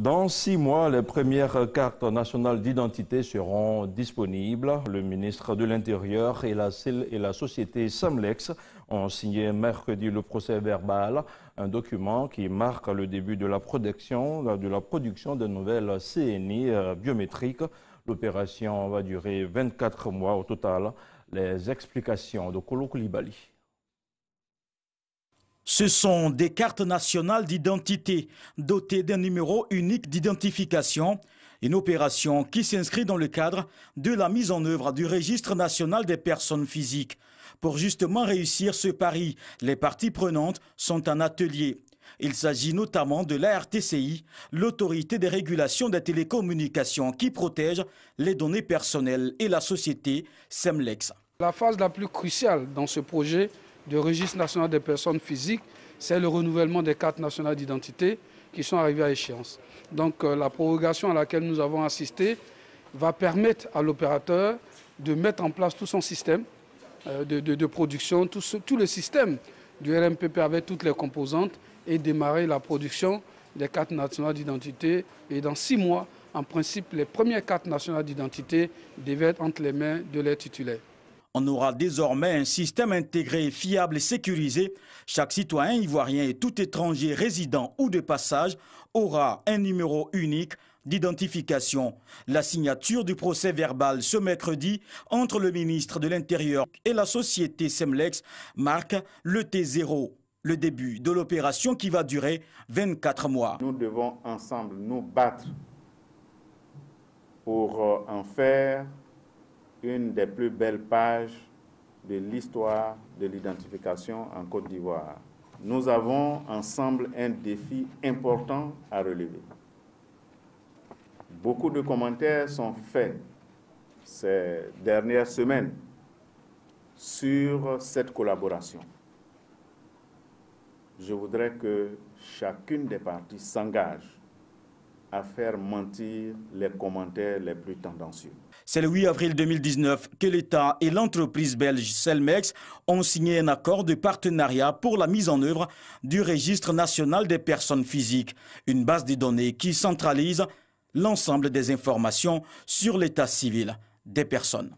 Dans six mois, les premières cartes nationales d'identité seront disponibles. Le ministre de l'Intérieur et la, société Samlex ont signé mercredi le procès verbal, un document qui marque le début de la production, de la production de nouvelles CNI euh, biométriques. L'opération va durer 24 mois au total. Les explications de Kolo ce sont des cartes nationales d'identité dotées d'un numéro unique d'identification, une opération qui s'inscrit dans le cadre de la mise en œuvre du registre national des personnes physiques. Pour justement réussir ce pari, les parties prenantes sont un atelier. Il s'agit notamment de l'ARTCI, l'autorité de régulation des télécommunications qui protège les données personnelles et la société SEMLEX. La phase la plus cruciale dans ce projet, du registre national des personnes physiques, c'est le renouvellement des cartes nationales d'identité qui sont arrivées à échéance. Donc euh, la prorogation à laquelle nous avons assisté va permettre à l'opérateur de mettre en place tout son système euh, de, production, tout, le système du RMPP avec toutes les composantes et démarrer la production des cartes nationales d'identité. Et dans six mois, en principe, les premières cartes nationales d'identité devaient être entre les mains de leurs titulaires. On aura désormais un système intégré, fiable et sécurisé. Chaque citoyen ivoirien et tout étranger résident ou de passage aura un numéro unique d'identification. La signature du procès verbal ce mercredi entre le ministre de l'Intérieur et la société Semlex marque le T0, le début de l'opération qui va durer 24 mois. Nous devons ensemble nous battre pour euh, en faire une des plus belles pages de l'histoire de l'identification en Côte d'Ivoire. Nous avons ensemble un défi important à relever. Beaucoup de commentaires sont faits ces dernières semaines sur cette collaboration. Je voudrais que chacune des parties s'engage à faire mentir les commentaires les plus tendancieux. C'est le 8 avril 2019 que l'État et l'entreprise belge Selmex ont signé un accord de partenariat pour la mise en œuvre du registre national des personnes physiques, une base de données qui centralise l'ensemble des informations sur l'état civil des personnes.